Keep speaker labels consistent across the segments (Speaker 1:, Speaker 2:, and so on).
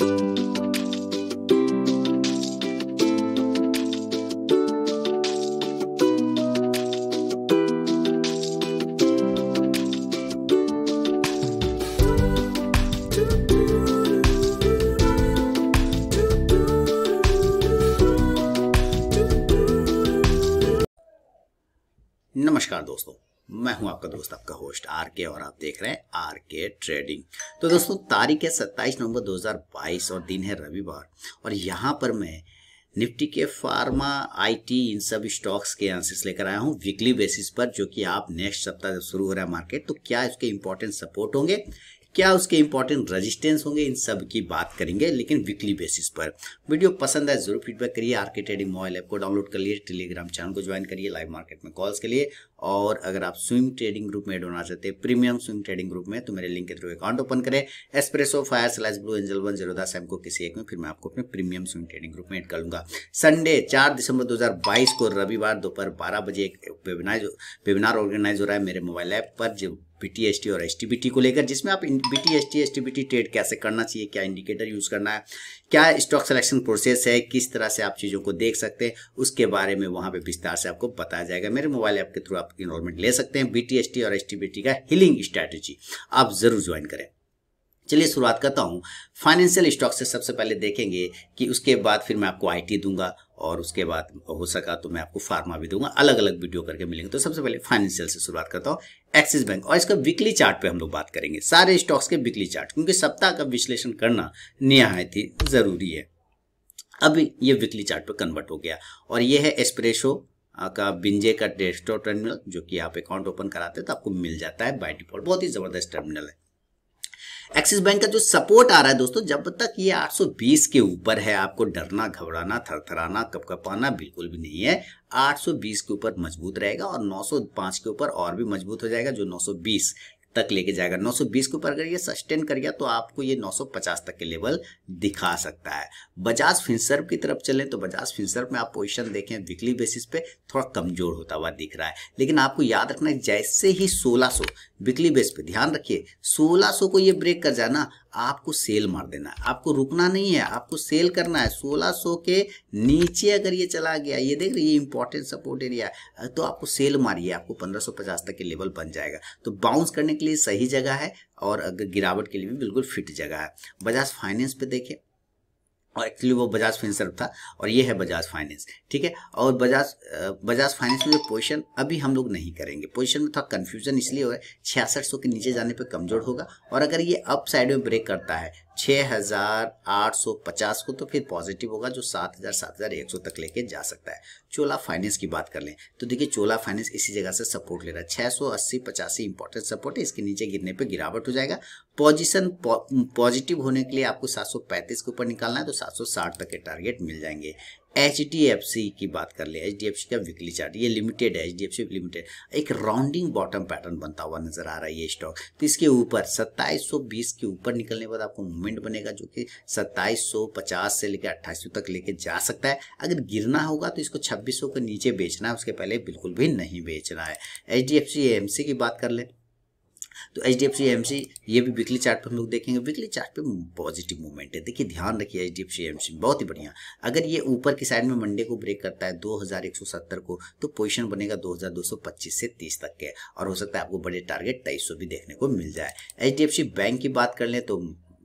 Speaker 1: you हूं आपका दोस्त आपका होस्ट आर के और आप देख रहे हैं आर के ट्रेडिंग तो दोस्तों तारीख है सत्ताईस नवंबर 2022 और दिन है रविवार और यहाँ पर मैं निफ्टी के फार्मा आईटी इन सब स्टॉक्स के आंसर्स लेकर आया हूं वीकली बेसिस पर जो कि आप नेक्स्ट सप्ताह जब शुरू हो रहा है मार्केट तो क्या इसके इंपॉर्टेंट सपोर्ट होंगे क्या उसके इंपॉर्टेंट रजिस्टेंस होंगे इन सब की बात करेंगे लेकिन वीकली बेसिस पर वीडियो पसंद है जरूर फीडबैक करिए R K trading mobile app को डाउनलोड कर लिए टेलीग्राम चैनल को ज्वाइन करिए लाइव मार्केट में कॉल्स के लिए और अगर आप स्विंग ट्रेडिंग ग्रुप में एड होना चाहते हैं प्रीमियम स्विंग ट्रेडिंग ग्रुप में तो मेरे लिंक के थ्रू अकाउंट ओपन करें espresso fire slash blue angel one zero M को किसी एक में फिर मैं आपको अपने प्रीमियम स्विंग ट्रेडिंग ग्रुप में एड कर लूंगा संडे चार दिसंबर दो को रविवार दोपहर बारह बजे एक वेबिनार वेबिनार ऑर्गेनाइज हो रहा है मेरे मोबाइल ऐप पर जो बीटीएसटी और एसटीबीटी को लेकर जिसमें आप बीटीएसटी एसटीबीटी ट्रेड कैसे करना चाहिए क्या इंडिकेटर यूज़ करना है क्या स्टॉक सिलेक्शन प्रोसेस है किस तरह से आप चीज़ों को देख सकते हैं उसके बारे में वहाँ पे विस्तार से आपको बताया जाएगा मेरे मोबाइल ऐप के थ्रू आप इनरोलमेंट ले सकते हैं बीटीएसटी और एसटीबीटी का हिलिंग स्ट्रैटेजी आप ज़रूर ज्वाइन करें चलिए शुरुआत करता हूँ फाइनेंशियल स्टॉक से सबसे पहले देखेंगे कि उसके बाद फिर मैं आपको आईटी दूंगा और उसके बाद हो सका तो मैं आपको फार्मा भी दूंगा अलग अलग वीडियो करके मिलेंगे तो सबसे पहले फाइनेंशियल से शुरुआत करता हूँ एक्सिस बैंक और इसका वीकली चार्ट पे हम लोग बात करेंगे सारे स्टॉक्स के वीकली चार्ट क्योंकि सप्ताह का विश्लेषण करना नहायत ही ज़रूरी है अब ये वीकली चार्ट पे कन्वर्ट हो गया और ये है एस्प्रेशो का बिंजे का डेस्टो टर्मिनल जो कि आप अकाउंट ओपन कराते तो आपको मिल जाता है बाई डिफॉल्ट बहुत ही ज़बरदस्त टर्मिनल है एक्सिस बैंक का जो सपोर्ट आ रहा है दोस्तों जब तक ये 820 के ऊपर है आपको डरना घबराना थरथराना कपकपाना बिल्कुल भी नहीं है 820 के ऊपर मजबूत रहेगा और 905 के ऊपर और भी मजबूत हो जाएगा जो 920 तक लेके जाएगा 920 के ऊपर अगर ये सस्टेन कर गया तो आपको ये 950 तक के लेवल दिखा सकता है बजाज फिंसर्व की तरफ चलें तो बजाज फिंसर्व में आप पोजीशन देखें वीकली बेसिस पे थोड़ा कमजोर होता हुआ दिख रहा है लेकिन आपको याद रखना है जैसे ही 1600 वीकली बेस पे ध्यान रखिए 1600 को ये ब्रेक कर जाना आपको सेल मार देना है आपको रुकना नहीं है आपको सेल करना है 1600 के नीचे अगर ये चला गया ये देख रहे ये इंपॉर्टेंट सपोर्ट एरिया है तो आपको सेल मारिए आपको 1550 तक के लेवल बन जाएगा तो बाउंस करने के लिए सही जगह है और अगर गिरावट के लिए भी बिल्कुल फिट जगह है बजाज फाइनेंस पे देखें और एक्चुअली वो बजाज फिंसर्व था और ये है बजाज फाइनेंस ठीक है और बजाज बजाज फाइनेंस में जो पोजिशन अभी हम लोग नहीं करेंगे पोजिशन में थोड़ा कन्फ्यूजन इसलिए हो रहा है छियासठ के नीचे जाने पर कमजोर होगा और अगर ये अप साइड में ब्रेक करता है 6,850 को तो फिर पॉजिटिव होगा जो 7,000 7,100 तक लेके जा सकता है चोला फाइनेंस की बात कर लें तो देखिए चोला फाइनेंस इसी जगह से सपोर्ट ले रहा है छः सौ अस्सी पचासी इंपॉर्टेंट सपोर्ट है इसके नीचे गिरने पे गिरावट हो जाएगा पोजीशन पॉजिटिव होने के लिए आपको 735 के ऊपर निकालना है तो 760 तक के टारगेट मिल जाएंगे एच की बात कर ले एच का वीकली चार्ट ये लिमिटेड है एच लिमिटेड एक राउंडिंग बॉटम पैटर्न बनता हुआ नजर आ रहा है ये स्टॉक तो इसके ऊपर 2720 के ऊपर निकलने के बाद आपको मूवमेंट बनेगा जो कि 2750 से लेकर सौ तक लेके जा सकता है अगर गिरना होगा तो इसको 2600 के नीचे बेचना है उसके पहले बिल्कुल भी नहीं बेचना है एच डी की बात कर ले तो H D F C M C ये भी वीकली चार्ट पर हम लोग देखेंगे वीकली चार्ट पे पॉजिटिव मूवमेंट है देखिए ध्यान रखिए H D F C M C बहुत ही बढ़िया अगर ये ऊपर की साइड में मंडे को ब्रेक करता है 2170 को तो पोजीशन बनेगा 2225 से 30 तक के और हो सकता है आपको बड़े टारगेट तेईस भी देखने को मिल जाए H D F C bank की बात कर लें तो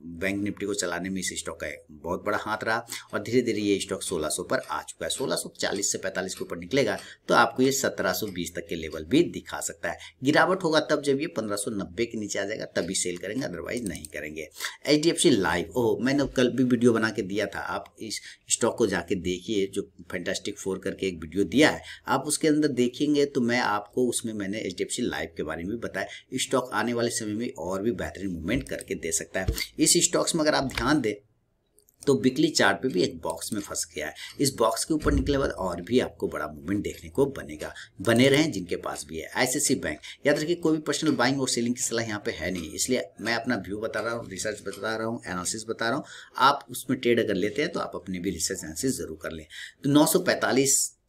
Speaker 1: बैंक निफ्टी को चलाने में इस स्टॉक का एक बहुत बड़ा हाथ रहा और धीरे धीरे ये स्टॉक 1600 पर आ चुका है 1640 से 45 के ऊपर निकलेगा तो आपको ये 1720 तक के लेवल भी दिखा सकता है गिरावट होगा तब जब ये 1590 के नीचे आ जाएगा तभी सेल करेंगे अदरवाइज नहीं करेंगे H D F C life oh मैंने कल भी वीडियो बना के दिया था आप इस स्टॉक को जाके देखिए जो फैंटास्टिक फोर करके एक वीडियो दिया है आप उसके अंदर देखेंगे तो मैं आपको उसमें मैंने H D F C life के बारे में भी बताया स्टॉक आने वाले समय में और भी बेहतरीन मूवमेंट करके दे सकता है इस किसी स्टॉक्स में अगर आप ध्यान दें तो बिकली चार्ट पे भी एक बॉक्स में फंस गया है इस बॉक्स के ऊपर निकले बाद और भी आपको बड़ा मूवमेंट देखने को बनेगा बने रहें जिनके पास भी है आईसीसी बैंक याद रखिए कोई भी पर्सनल बाइंग और सेलिंग की सलाह यहाँ पे है नहीं इसलिए मैं अपना व्यू बता रहा हूँ रिसर्च बता रहा हूँ एनालिसिस बता रहा हूँ आप उसमें ट्रेड अगर लेते हैं तो आप अपनी भी रिसर्च एनालिसिस जरूर कर लें तो नौ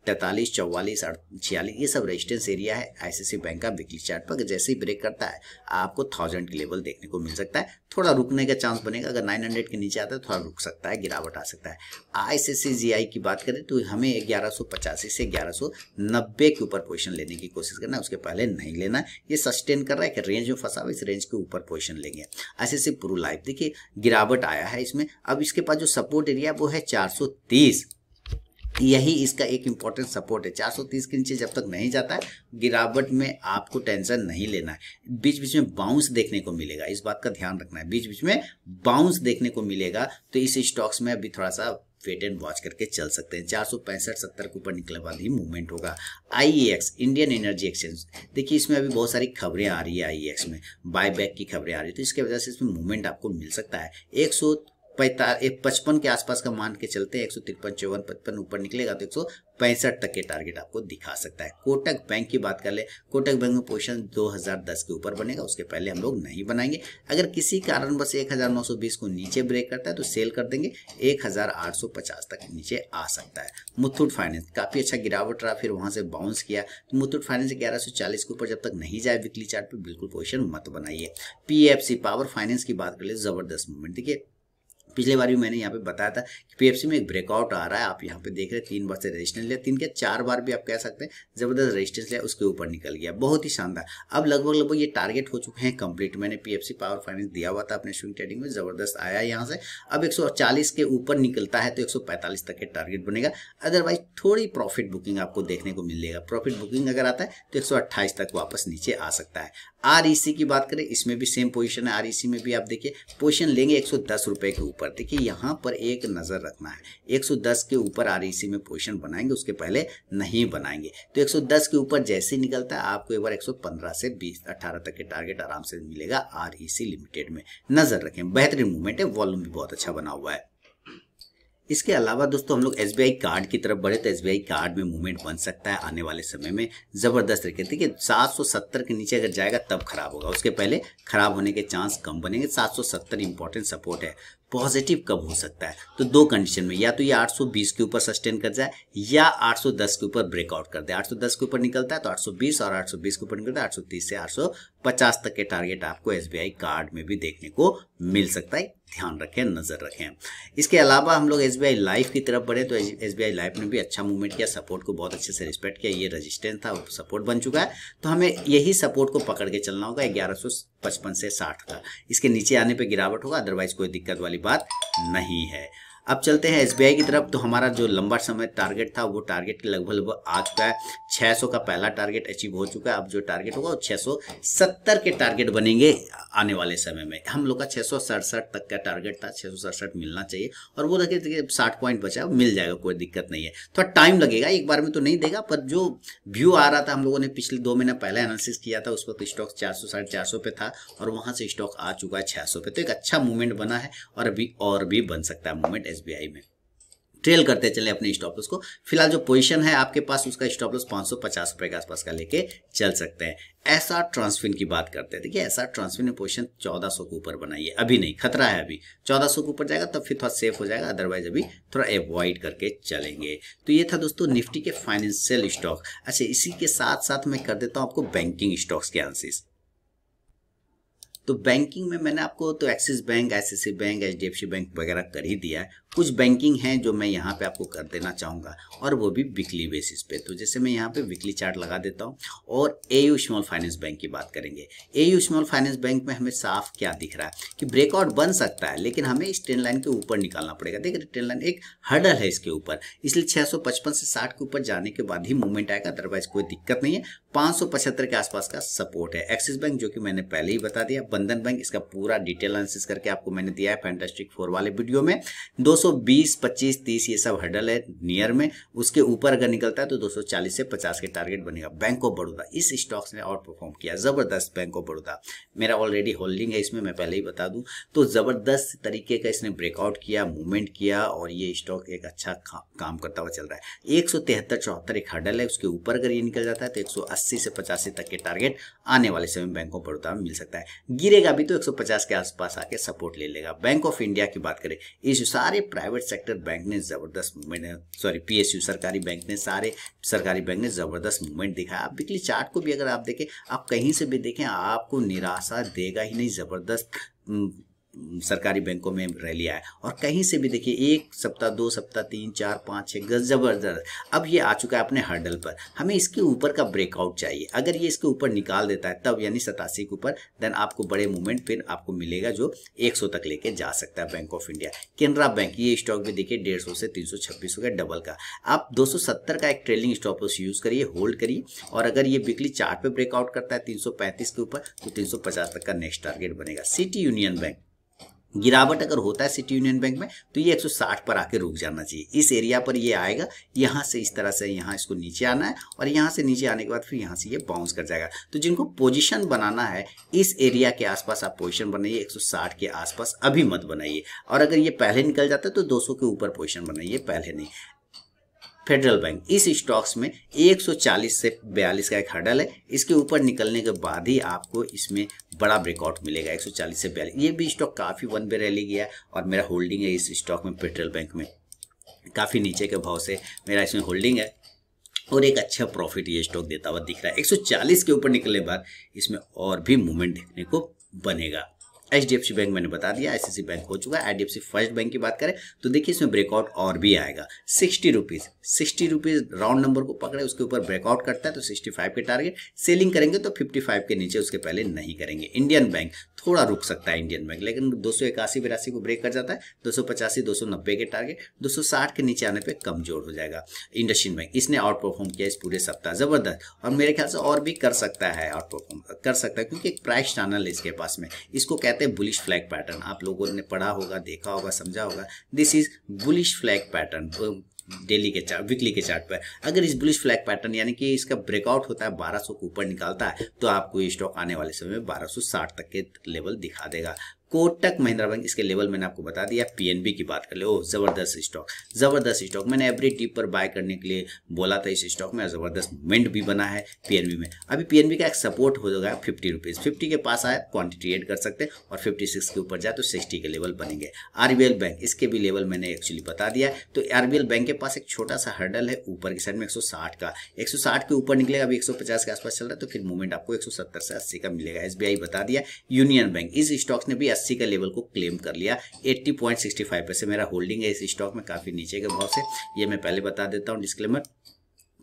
Speaker 1: तैतालीस चौवालीस छियालीस ये सब रेजिस्टेंस एरिया है आईसीसी बैंक का वीकली चार्ट पर जैसे ही ब्रेक करता है आपको थाउजेंड के लेवल देखने को मिल सकता है थोड़ा रुकने का चांस बनेगा अगर नाइन हंड्रेड के नीचे आता है थोड़ा रुक सकता है गिरावट आ सकता है आईसीसी जीआई की बात करें तो हमें ग्यारह सौ पचासी से ग्यारह सौ नब्बे के ऊपर पोजिशन लेने की कोशिश करना है उसके पहले नहीं लेना ये सस्टेन कर रहा है कि रेंज में फंसा हुआ इस रेंज के ऊपर पोजिशन लेंगे आईसीसी प्रो लाइफ देखिए गिरावट आया है इसमें अब इसके पास जो सपोर्ट एरिया वो है चार सौ तीस यही इसका एक इंपॉर्टेंट सपोर्ट है 430 के नीचे जब तक नहीं जाता है गिरावट में आपको टेंशन नहीं लेना है बीच बीच में बाउंस देखने को मिलेगा इस बात का ध्यान रखना है बीच बीच में बाउंस देखने को मिलेगा तो इस स्टॉक्स में अभी थोड़ा सा वेट एंड वॉच करके चल सकते हैं चार सौ पैंसठ सत्तर के ऊपर निकलने ही मूवमेंट होगा I X Indian energy exchange देखिए इसमें अभी बहुत सारी खबरें आ रही है आई एक्स e में बायबैक की खबरें आ रही है तो इसके वजह से इसमें मूवमेंट आपको मिल सकता है एक पचपन के आसपास का मान के चलते हैं एक सौ तिरपन चौवन पचपन ऊपर निकलेगा तो एक सौ पैंसठ तक के टारगेट आपको दिखा सकता है कोटक बैंक की बात कर ले कोटक बैंक में पोजिशन 2010 के ऊपर बनेगा उसके पहले हम लोग नहीं बनाएंगे अगर किसी कारणवश 1920 को नीचे ब्रेक करता है तो सेल कर देंगे 1850 तक नीचे आ सकता है मुथूट फाइनेंस काफ़ी अच्छा गिरावट रहा फिर वहां से बाउंस किया तो मुथूट फाइनेंस ग्यारह के ऊपर जब तक नहीं जाए वीकली चार्ट पर बिल्कुल पोजिशन मत बनाइए पी पावर फाइनेंस की बात कर ले जबरदस्त मूवमेंट देखिए पिछले बार भी मैंने यहाँ पे बताया था कि पी में एक ब्रेकआउट आ रहा है आप यहाँ पे देख रहे हैं तीन बार से रेजिस्टेंस लिया तीन के चार बार भी आप कह सकते हैं जबरदस्त रेजिस्टेंस लिया उसके ऊपर निकल गया बहुत ही शानदार अब लगभग लगभग ये टारगेट हो चुके हैं कंप्लीट मैंने पी पावर फाइनेंस दिया हुआ था अपने स्विंग ट्रेडिंग में जबरदस्त आया यहाँ से अब एक के ऊपर निकलता है तो एक तक के टारगेट बनेगा अदरवाइज थोड़ी प्रॉफिट बुकिंग आपको देखने को मिलेगा प्रॉफिट बुकिंग अगर आता है तो एक तक वापस नीचे आ सकता है आर e की बात करें इसमें भी सेम पोजीशन है आर e में भी आप देखिए पोजीशन लेंगे एक रुपए के ऊपर देखिए यहाँ पर एक नज़र रखना है 110 के ऊपर आर e में पोजीशन बनाएंगे उसके पहले नहीं बनाएंगे तो 110 के ऊपर जैसे ही निकलता है आपको एक बार 115 से 20 18 तक के टारगेट आराम से मिलेगा आर लिमिटेड में नज़र रखें बेहतरीन मूवमेंट है वॉल्यूम भी बहुत अच्छा बना हुआ है इसके अलावा दोस्तों हम लोग एस कार्ड की तरफ बढ़े तो एस कार्ड में मूवमेंट बन सकता है आने वाले समय में ज़बरदस्त तरीके देखिए सात सौ सत्तर के नीचे अगर जाएगा तब खराब होगा उसके पहले खराब होने के चांस कम बनेंगे सात सौ सत्तर इंपॉर्टेंट सपोर्ट है पॉजिटिव कब हो सकता है तो दो कंडीशन में या तो ये 820 के ऊपर सस्टेन कर जाए या 810 के ऊपर ब्रेकआउट कर दे 810 के ऊपर निकलता है तो 820 और 820 के ऊपर निकलता है 830 से 850 तक के टारगेट आपको एस कार्ड में भी देखने को मिल सकता है ध्यान रखें नजर रखें इसके अलावा हम लोग एस बी लाइफ की तरफ बढ़े तो एस बी लाइफ ने भी अच्छा मूवमेंट किया सपोर्ट को बहुत अच्छे से रिस्पेक्ट किया ये रेजिस्टेंस था सपोर्ट बन चुका है तो हमें यही सपोर्ट को पकड़ के चलना होगा ग्यारह से साठ का इसके नीचे आने पर गिरावट होगा अदरवाइज कोई दिक्कत वाली बात नहीं है अब चलते हैं एस की तरफ तो हमारा जो लंबा समय टारगेट था वो टारगेट लगभग लगभग आ चुका है 600 का पहला टारगेट अचीव हो चुका है अब जो टारगेट होगा वो सत्तर के टारगेट बनेंगे आने वाले समय में हम लोग का छः तक का टारगेट था छः मिलना चाहिए और वो देखिए देखिए साठ पॉइंट बचा मिल जाएगा कोई दिक्कत नहीं है थोड़ा तो टाइम लगेगा एक बार में तो नहीं देगा पर जो व्यू आ रहा था हम लोगों ने पिछले दो महीना पहले एनालिसिस किया था उस वक्त स्टॉक चार सौ साढ़े चार सौ पे था और वहाँ से स्टॉक आ चुका है छः सौ पे तो एक अच्छा मूवमेंट बना है और अभी और भी बन सकता है मूवमेंट एस में ट्रेल करते चले अपने स्टॉप लॉस को फिलहाल जो पोजीशन है आपके पास उसका स्टॉप लॉस पाँच सौ पचास रुपये के आसपास का लेके चल सकते हैं ऐसा ट्रांसफिन की बात करते हैं देखिए ऐसा ट्रांसफिन ने पोजीशन चौदह सौ के ऊपर बनाई है अभी नहीं खतरा है अभी चौदह सौ के ऊपर जाएगा तब फिर थोड़ा सेफ हो जाएगा अदरवाइज अभी थोड़ा एवॉइड करके चलेंगे तो ये था दोस्तों निफ्टी के फाइनेंशियल स्टॉक अच्छा इसी के साथ साथ मैं कर देता हूँ आपको बैंकिंग स्टॉक्स के आंसर्स तो बैंकिंग में मैंने आपको तो axis bank yes bank H bank वगैरह कर ही दिया है कुछ बैंकिंग हैं जो मैं यहाँ पे आपको कर देना चाहूँगा और वो भी वीकली बेसिस पे तो जैसे मैं यहाँ पे वीकली चार्ट लगा देता हूँ और A U small finance bank की बात करेंगे A U small finance bank में हमें साफ क्या दिख रहा है कि ब्रेकआउट बन सकता है लेकिन हमें इस ट्रेन लाइन के ऊपर निकालना पड़ेगा देख रहे ट्रेन लाइन एक हर्डल है इसके ऊपर इसलिए छः से साठ के ऊपर जाने के बाद ही मूवमेंट आएगा अदरवाइज कोई दिक्कत नहीं है 575 के आसपास का सपोर्ट है एक्सिस बैंक जो कि मैंने पहले ही बता दिया बंधन बैंक इसका पूरा डिटेल एनालिसिस करके आपको मैंने दिया है फैंटास्टिक फोर वाले वीडियो में 220 25 30 ये सब हर्डल है नियर में उसके ऊपर अगर निकलता है तो 240 से 50 के टारगेट बनेगा बैंक ऑफ बड़ौदा इस स्टॉक्स ने आउट परफॉर्म किया ज़बरदस्त बैंक ऑफ बड़ौदा मेरा ऑलरेडी होल्डिंग है इसमें मैं पहले ही बता दूँ तो ज़बरदस्त तरीके का इसने ब्रेकआउट किया मूवमेंट किया और ये स्टॉक एक अच्छा काम करता हुआ चल रहा है एक सौ एक हर्डल है उसके ऊपर अगर ये निकल जाता है तो एक अस्सी से पचासी तक के टारगेट आने वाले समय में बैंक ऑफ बड़ौदा में मिल सकता है गिरेगा भी तो एक के आसपास आके सपोर्ट ले लेगा बैंक ऑफ इंडिया की बात करें इस सारे प्राइवेट सेक्टर बैंक ने जबरदस्त मूवमेंट सॉरी पी सरकारी बैंक ने सारे सरकारी बैंक ने जबरदस्त मूवमेंट दिखाया आप बिकली चार्ट को भी अगर आप देखें आप कहीं से भी देखें आपको निराशा देगा ही नहीं जबरदस्त हम्म, सरकारी बैंकों में रैली आए और कहीं से भी देखिए एक सप्ताह दो सप्ताह तीन चार पाँच छः गज जबरदस्त अब ये आ चुका है अपने हर्डल पर हमें इसके ऊपर का ब्रेकआउट चाहिए अगर ये इसके ऊपर निकाल देता है तब यानी सतासी के ऊपर देन आपको बड़े मूवमेंट फिर आपको मिलेगा जो 100 तक लेके जा सकता है bank of India Canara bank ये स्टॉक भी देखिए डेढ़ से तीन हो गया डबल का आप दो का एक ट्रेलिंग स्टॉप यूज़ करिए होल्ड करिए और अगर ये वीकली चार्ट ब्रेकआउट करता है तीन के ऊपर तो तीन तक का नेक्स्ट टारगेट बनेगा सिटी यूनियन बैंक गिरावट अगर होता है सिटी यूनियन बैंक में तो ये 160 पर आके रुक जाना चाहिए इस एरिया पर ये आएगा यहाँ से इस तरह से यहाँ इसको नीचे आना है और यहाँ से नीचे आने के बाद फिर यहाँ से ये बाउंस कर जाएगा तो जिनको पोजीशन बनाना है इस एरिया के आसपास आप पोजीशन बनाइए 160 के आसपास अभी मत बनाइए और अगर ये पहले निकल जाता है तो दो के ऊपर पोजिशन बनाइए पहले नहीं फेडरल बैंक इस स्टॉक्स में 140 से 42 का एक हर्डल है इसके ऊपर निकलने के बाद ही आपको इसमें बड़ा ब्रेकआउट मिलेगा 140 से 42 ये भी स्टॉक काफ़ी वन पे रैली गया और मेरा होल्डिंग है इस स्टॉक में फेडरल बैंक में काफ़ी नीचे के भाव से मेरा इसमें होल्डिंग है और एक अच्छा प्रॉफिट ये स्टॉक देता हुआ दिख रहा है एक के ऊपर निकलने बाद इसमें और भी मूवमेंट देखने को बनेगा एच बैंक मैंने बता दिया आई बैंक हो चुका है आई फर्स्ट बैंक की बात करें तो देखिए इसमें ब्रेकआउट और भी आएगा sixty rupees sixty rupees round number को पकड़े उसके ऊपर ब्रेकआउट करता है तो सिक्सटी फाइव के टारगेट सेलिंग करेंगे तो फिफ्टी फाइव के नीचे उसके पहले नहीं करेंगे इंडियन बैंक थोड़ा रुक सकता है इंडियन बैंक लेकिन दो सौ बिरासी को ब्रेक कर जाता है दो सौ पचासी दो सौ नब्बे के टारगेट दो सौ साठ के नीचे आने पर कमजोर हो जाएगा इंडस्ट्रियन बैंक इसने आउट परफॉर्म किया इस पूरे सप्ताह ज़बरदस्त और मेरे ख्याल से और भी कर सकता है आउट परफॉर्म कर सकता है क्योंकि एक प्राइस चैनल है इसके पास में इसको कहते कहते हैं बुलिश फ्लैग पैटर्न आप लोगों ने पढ़ा होगा देखा होगा समझा होगा this is bullish flag pattern daily के चार्ट वीकली के चार्ट पर अगर इस बुलिश फ्लैग पैटर्न यानी कि इसका ब्रेकआउट होता है 1200 के ऊपर निकालता है तो आपको ये स्टॉक आने वाले समय में 1260 तक के लेवल दिखा देगा कोटक महिंद्रा बैंक इसके लेवल मैंने आपको बता दिया पीएनबी की बात कर ले ओ जबरदस्त स्टॉक जबरदस्त स्टॉक मैंने एवरी टीप पर बाय करने के लिए बोला था इस स्टॉक में जबरदस्त मूवमेंट भी बना है पीएनबी में अभी पीएनबी का एक सपोर्ट हो जाएगा फिफ्टी रुपीज फिफ्टी के पास आए क्वांटिटी एड कर सकते हैं और फिफ्टी सिक्स के ऊपर जाए तो सिक्सटी के लेवल बनेंगे आरबीएल बैंक इसके भी लेवल मैंने एक्चुअली बता दिया तो आरबीएल बैंक के पास एक छोटा सा हर्डल है ऊपर की साइड में एक का एक के ऊपर निकलेगा अभी एक के आसपास चल रहा है तो फिर मूवमेंट आपको एक से अस्सी का मिलेगा एस बता दिया यूनियन बैंक इस स्टॉक्स ने भी अस्सी का लेवल को क्लेम कर लिया एट्टी पॉइंट सिक्सटी फाइव से मेरा होल्डिंग है इस स्टॉक में काफ़ी नीचे के भाव से ये मैं पहले बता देता हूँ डिस्क्लेमर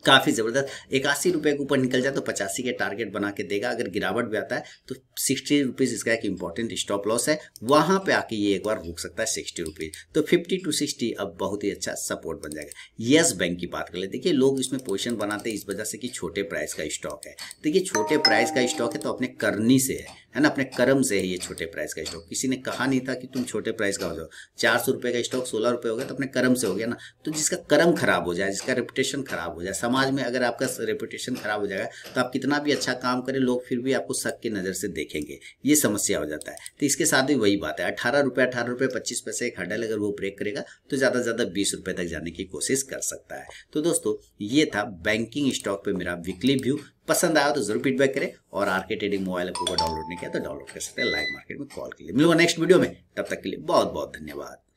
Speaker 1: काफ़ी ज़बरदस्त इक्यासी रुपये के ऊपर निकल जाए तो पचासी के टारगेट बना के देगा अगर गिरावट भी आता है तो सिक्सटी रुपीज़ इसका एक इंपॉर्टेंट स्टॉप लॉस है वहाँ पे आके ये एक बार रुक सकता है सिक्सटी रुपीज़ तो फिफ्टी टू सिक्सटी अब बहुत ही अच्छा सपोर्ट बन जाएगा येस बैंक की बात कर ले देखिए लोग इसमें पोजिशन बनाते हैं इस वजह से कि छोटे प्राइस का स्टॉक है देखिए छोटे प्राइस का स्टॉक है तो अपने करनी से है है ना अपने कर्म से है ये छोटे प्राइस का स्टॉक किसी ने कहा नहीं था कि तुम छोटे प्राइस का हो जाओ चार सौ रुपए का स्टॉक सोलह रुपए हो गया तो अपने कर्म से हो गया ना तो जिसका कर्म खराब हो जाए जिसका रेपुटेशन खराब हो जाए समाज में अगर आपका रेपुटेशन खराब हो जाएगा तो आप कितना भी अच्छा काम करें लोग फिर भी आपको शक की नज़र से देखेंगे ये समस्या हो जाता है तो इसके साथ ही वही बात है अठारह रुपये अठारह रुपये पच्चीस पैसे एक हडल अगर वो ब्रेक करेगा तो ज़्यादा से ज़्यादा बीस रुपये तक जाने की कोशिश कर सकता है तो दोस्तों ये था बैंकिंग स्टॉक पर मेरा वीकली व्यू पसंद आया तो जरूर फीडबैक करें और आरके ट्रेडिंग मोबाइल ऐप को डाउनलोड नहीं किया तो डाउनलोड कर सकते हैं लाइव मार्केट में कॉल के लिए मिलूंगा नेक्स्ट वीडियो में तब तक के लिए बहुत बहुत धन्यवाद